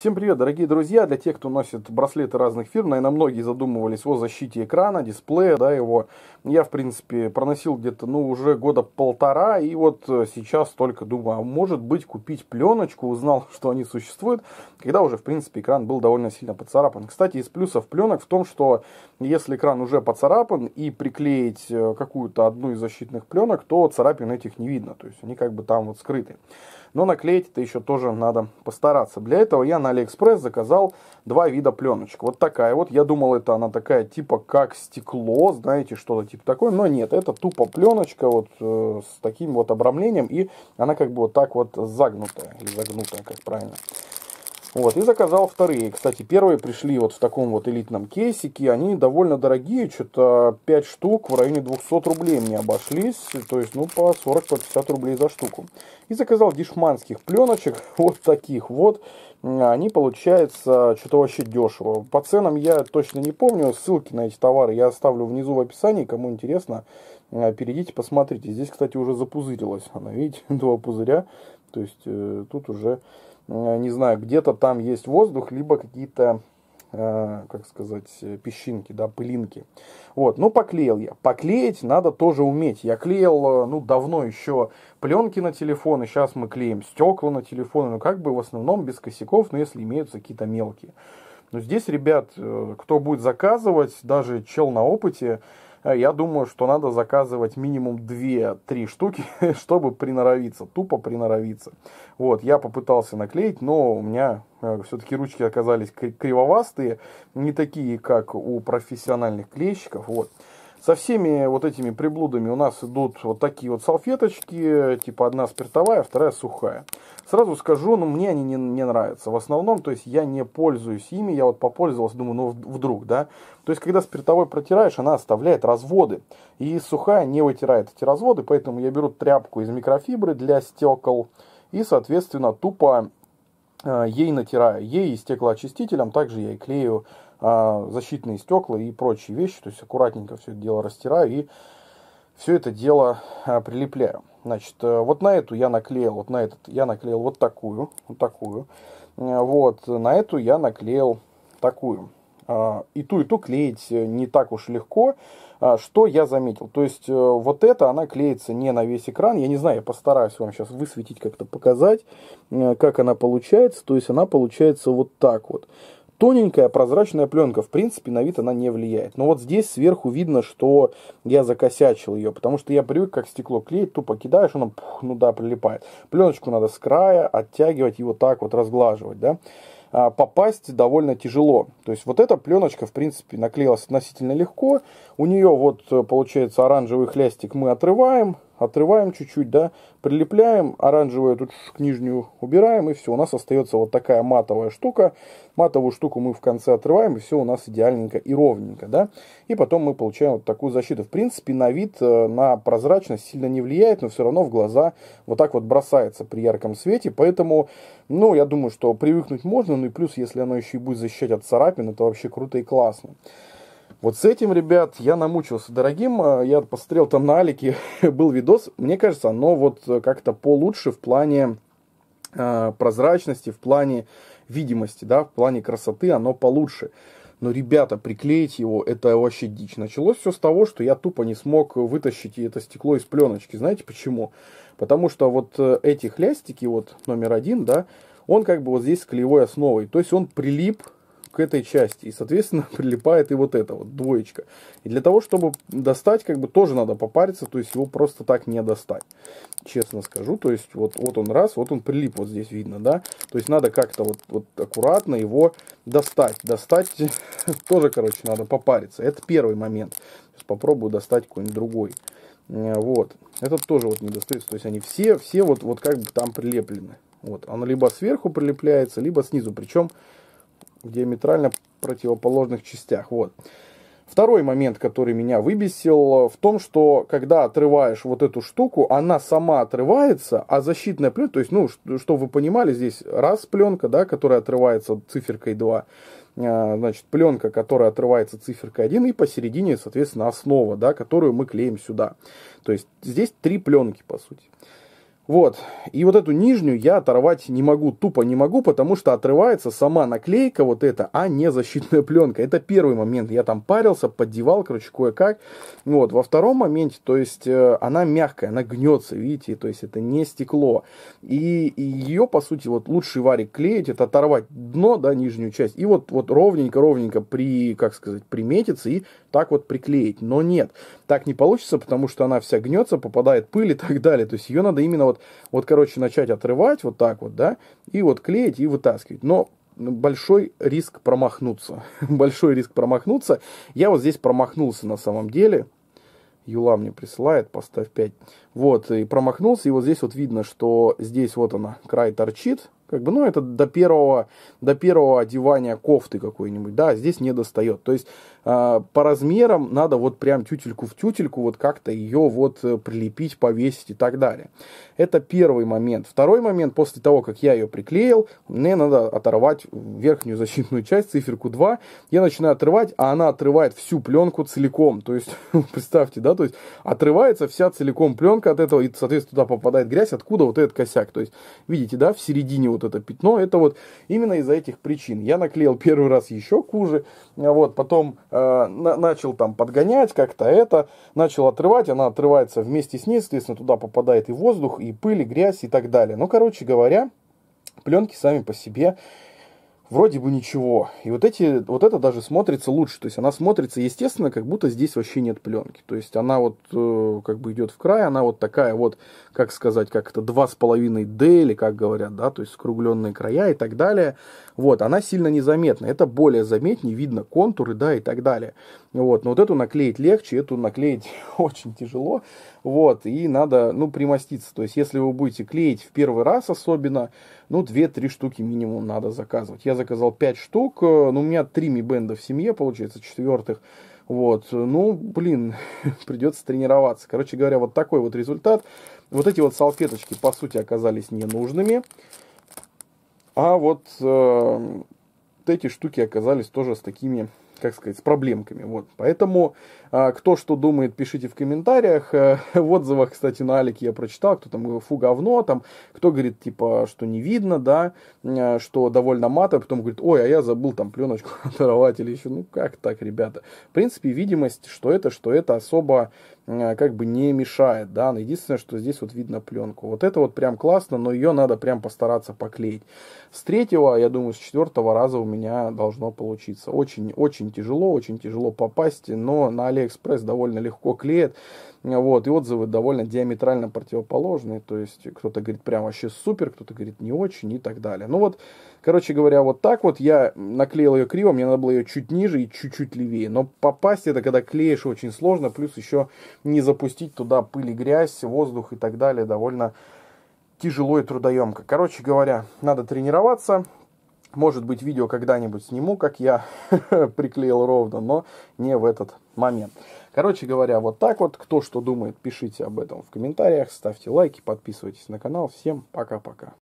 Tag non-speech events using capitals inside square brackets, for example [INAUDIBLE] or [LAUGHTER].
Всем привет, дорогие друзья! Для тех, кто носит браслеты разных фирм, наверное, многие задумывались о защите экрана, дисплея, да, его. Я, в принципе, проносил где-то, ну, уже года полтора, и вот э, сейчас только думаю, а может быть купить пленочку, узнал, [LAUGHS] что они существуют, когда уже, в принципе, экран был довольно сильно поцарапан. Кстати, из плюсов пленок в том, что если экран уже поцарапан и приклеить э, какую-то одну из защитных пленок, то царапин этих не видно, то есть они как бы там вот скрыты но наклеить это еще тоже надо постараться. Для этого я на Алиэкспресс заказал два вида пленочек. Вот такая вот, я думал, это она такая типа как стекло, знаете, что-то типа такое, но нет, это тупо пленочка вот э, с таким вот обрамлением, и она как бы вот так вот загнутая, или загнутая, как правильно. Вот, и заказал вторые. Кстати, первые пришли вот в таком вот элитном кейсике. Они довольно дорогие, что-то 5 штук в районе 200 рублей мне обошлись. То есть, ну, по 40-50 по рублей за штуку. И заказал дешманских пленочек, [LAUGHS] вот таких вот. Они, получается, что-то вообще дешево. По ценам я точно не помню. Ссылки на эти товары я оставлю внизу в описании. Кому интересно, э, перейдите, посмотрите. Здесь, кстати, уже запузырилось. Она, видите, [LAUGHS] два пузыря. То есть, э, тут уже Э, не знаю, где-то там есть воздух, либо какие-то, э, как сказать, э, песчинки, да, пылинки. Вот, ну поклеил я. Поклеить надо тоже уметь. Я клеил, ну, давно еще пленки на телефоны, сейчас мы клеим стекла на телефоны, ну, как бы в основном без косяков, но если имеются какие-то мелкие. Но здесь, ребят, кто будет заказывать, даже чел на опыте, Э, я думаю, что надо заказывать минимум 2-3 штуки, [LAUGHS] чтобы приноровиться, тупо приноровиться. Вот, я попытался наклеить, но у меня э, все-таки ручки оказались кривовастые, не такие, как у профессиональных клейщиков, вот. Со всеми вот этими приблудами у нас идут вот такие вот салфеточки, типа одна спиртовая, вторая сухая. Сразу скажу, ну мне они не, не нравятся. В основном, то есть я не пользуюсь ими, я вот попользовался, думаю, ну вдруг, да. То есть когда спиртовой протираешь, она оставляет разводы. И сухая не вытирает эти разводы, поэтому я беру тряпку из микрофибры для стекол и, соответственно, тупо э, ей натираю. Ей и стеклоочистителем также я и клею а, защитные стекла и прочие вещи. То есть аккуратненько все это дело растираю и все это дело а, прилепляю. Значит, э, вот на эту я наклеил, вот на этот я наклеил вот такую, вот такую. Э, вот, на эту я наклеил такую. А, и ту, и ту клеить э, не так уж легко. Что я заметил? То есть, вот эта, она клеится не на весь экран. Я не знаю, я постараюсь вам сейчас высветить, как-то показать, как она получается. То есть, она получается вот так вот. Тоненькая прозрачная пленка, в принципе, на вид она не влияет. Но вот здесь сверху видно, что я закосячил ее, потому что я привык как стекло клеить, тупо кидаешь, оно, пух, ну да, прилипает. Пленочку надо с края оттягивать и вот так вот разглаживать, да. А попасть довольно тяжело. То есть вот эта пленочка, в принципе, наклеилась относительно легко. У нее вот, получается, оранжевый хлястик мы отрываем, отрываем чуть-чуть, да, прилепляем, оранжевую эту нижнюю убираем, и все, у нас остается вот такая матовая штука. Матовую штуку мы в конце отрываем, и все у нас идеальненько и ровненько, да. И потом мы получаем вот такую защиту. В принципе, на вид, э, на прозрачность сильно не влияет, но все равно в глаза вот так вот бросается при ярком свете, поэтому, ну, я думаю, что привыкнуть можно, ну и плюс, если оно еще и будет защищать от царапин, это вообще круто и классно. Вот с этим, ребят, я намучился дорогим. А, я посмотрел там на Алике, [LAUGHS] был видос. Мне кажется, оно вот э, как-то получше в плане э, прозрачности, в плане видимости, да, в плане красоты оно получше. Но, ребята, приклеить его, это вообще дичь. Началось все с того, что я тупо не смог вытащить это стекло из пленочки. Знаете почему? Потому что вот э, эти хлястики, вот номер один, да, он как бы вот здесь с клеевой основой. То есть он прилип к этой части. И, соответственно, [LAUGHS] прилипает и вот это вот, двоечка. И для того, чтобы достать, как бы тоже надо попариться, то есть его просто так не достать. Честно скажу, то есть вот, вот он раз, вот он прилип, вот здесь видно, да. То есть надо как-то вот, вот аккуратно его достать. Достать [LAUGHS] тоже, короче, надо попариться. Это первый момент. попробую достать какой-нибудь другой. Э, вот. Этот тоже вот не достается. То есть они все, все вот, вот как бы там прилеплены. Вот. Оно либо сверху прилепляется, либо снизу. Причем диаметрально противоположных частях. Вот. Второй момент, который меня выбесил, э, в том, что когда отрываешь вот эту штуку, она сама отрывается, а защитная пленка, то есть, ну, что, вы понимали, здесь раз пленка, да, которая отрывается циферкой 2, э, значит, пленка, которая отрывается циферкой 1, и посередине, соответственно, основа, да, которую мы клеим сюда. То есть здесь три пленки, по сути. Вот. И вот эту нижнюю я оторвать не могу, тупо не могу, потому что отрывается сама наклейка вот эта, а не защитная пленка. Это первый момент. Я там парился, поддевал, короче, кое-как. Вот. Во втором моменте, то есть, э, она мягкая, она гнется, видите, то есть, это не стекло. И, и ее, по сути, вот лучший варик клеить, это оторвать дно, да, нижнюю часть, и вот, вот ровненько-ровненько при, как сказать, приметиться и так вот приклеить. Но нет так не получится, потому что она вся гнется, попадает пыль и так далее. То есть ее надо именно вот, вот короче, начать отрывать вот так вот, да, и вот клеить и вытаскивать. Но большой риск промахнуться. [LAUGHS] большой риск промахнуться. Я вот здесь промахнулся на самом деле. Юла мне присылает, поставь 5. Вот, и промахнулся, и вот здесь вот видно, что здесь вот она, край торчит, как бы, ну, это до первого, до первого одевания кофты какой-нибудь, да, здесь не достает. То есть а, по размерам надо вот прям тютельку в тютельку вот как-то ее вот э, прилепить, повесить и так далее. Это первый момент. Второй момент, после того, как я ее приклеил, мне надо оторвать верхнюю защитную часть, циферку 2. Я начинаю отрывать, а она отрывает всю пленку целиком. То есть, [LAUGHS] представьте, да, то есть отрывается вся целиком пленка от этого, и, соответственно, туда попадает грязь, откуда вот этот косяк. То есть, видите, да, в середине вот это пятно, это вот именно из-за этих причин. Я наклеил первый раз еще хуже, вот, потом Э, начал там подгонять как-то это, начал отрывать, она отрывается вместе с ней, соответственно, туда попадает и воздух, и пыль, и грязь, и так далее. Ну, короче говоря, пленки сами по себе вроде бы ничего. И вот, эти, вот это даже смотрится лучше. То есть она смотрится, естественно, как будто здесь вообще нет пленки. То есть она вот э, как бы идет в край, она вот такая вот, как сказать, как это 2,5D или как говорят, да, то есть скругленные края и так далее. Вот, она сильно незаметна. Это более заметнее, видно контуры, да, и так далее. Вот, но вот эту наклеить легче, эту наклеить [LAUGHS] очень тяжело. Вот, и надо, ну, примоститься. То есть если вы будете клеить в первый раз особенно, ну, 2-3 штуки минимум надо заказывать. Я заказал 5 штук, э, но ну, у меня 3 мибенда в семье, получается, четвертых. Вот, ну, блин, [LAUGHS] придется тренироваться. Короче говоря, вот такой вот результат. Вот эти вот салфеточки, по сути, оказались ненужными. А вот э, эти штуки оказались тоже с такими, как сказать, с проблемками. Вот, поэтому а, кто что думает, пишите в комментариях. Э, в отзывах, кстати, на Алике я прочитал, кто там, фу, говно, там, кто говорит, типа, что не видно, да, э, что довольно матово, потом говорит, ой, а я забыл там пленочку оторвать [LAUGHS] или еще, ну, как так, ребята. В принципе, видимость, что это, что это особо э, как бы не мешает, да, но единственное, что здесь вот видно пленку. Вот это вот прям классно, но ее надо прям постараться поклеить. С третьего, я думаю, с четвертого раза у меня должно получиться. Очень-очень тяжело, очень тяжело попасть, но на Алике Алиэкспресс довольно легко клеит, Вот, и отзывы довольно диаметрально противоположные. То есть, кто-то говорит прям вообще супер, кто-то говорит не очень и так далее. Ну вот, короче говоря, вот так вот я наклеил ее криво, мне надо было ее чуть ниже и чуть-чуть левее. Но попасть это, когда клеишь, очень сложно. Плюс еще не запустить туда пыль и грязь, воздух и так далее довольно тяжело и трудоемко. Короче говоря, надо тренироваться. Может быть, видео когда-нибудь сниму, как я [LAUGHS] приклеил ровно, но не в этот момент. Короче говоря, вот так вот. Кто что думает, пишите об этом в комментариях, ставьте лайки, подписывайтесь на канал. Всем пока-пока.